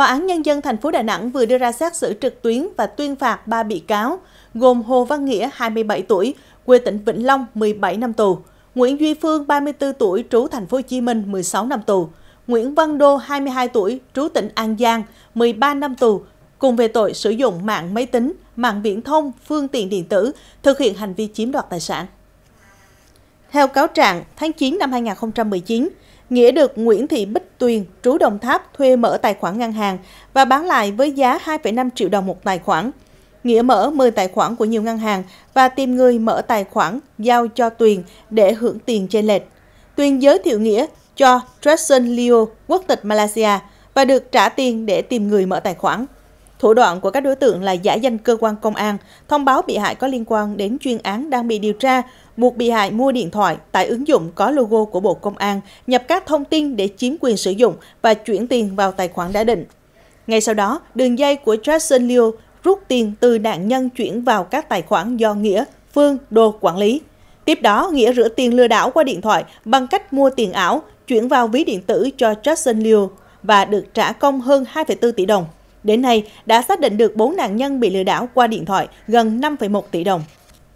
Tòa án Nhân dân thành phố Đà Nẵng vừa đưa ra xét xử trực tuyến và tuyên phạt 3 bị cáo, gồm Hồ Văn Nghĩa, 27 tuổi, quê tỉnh Vĩnh Long, 17 năm tù, Nguyễn Duy Phương, 34 tuổi, trú thành phố Hồ Chí Minh, 16 năm tù, Nguyễn Văn Đô, 22 tuổi, trú tỉnh An Giang, 13 năm tù, cùng về tội sử dụng mạng máy tính, mạng viễn thông, phương tiện điện tử, thực hiện hành vi chiếm đoạt tài sản. Theo cáo trạng, tháng 9 năm 2019, Nghĩa được Nguyễn Thị Bích Tuyền, trú Đồng Tháp, thuê mở tài khoản ngân hàng và bán lại với giá 2,5 triệu đồng một tài khoản. Nghĩa mở 10 tài khoản của nhiều ngân hàng và tìm người mở tài khoản giao cho Tuyền để hưởng tiền trên lệch. Tuyền giới thiệu Nghĩa cho Jason Leo, quốc tịch Malaysia, và được trả tiền để tìm người mở tài khoản. Thủ đoạn của các đối tượng là giả danh cơ quan công an, thông báo bị hại có liên quan đến chuyên án đang bị điều tra, buộc bị hại mua điện thoại tại ứng dụng có logo của Bộ Công an, nhập các thông tin để chiếm quyền sử dụng và chuyển tiền vào tài khoản đã định. Ngay sau đó, đường dây của Jackson Liu rút tiền từ nạn nhân chuyển vào các tài khoản do Nghĩa, Phương, Đô quản lý. Tiếp đó, Nghĩa rửa tiền lừa đảo qua điện thoại bằng cách mua tiền ảo, chuyển vào ví điện tử cho Jackson Liu và được trả công hơn 2,4 tỷ đồng. Đến nay, đã xác định được 4 nạn nhân bị lừa đảo qua điện thoại gần 5,1 tỷ đồng.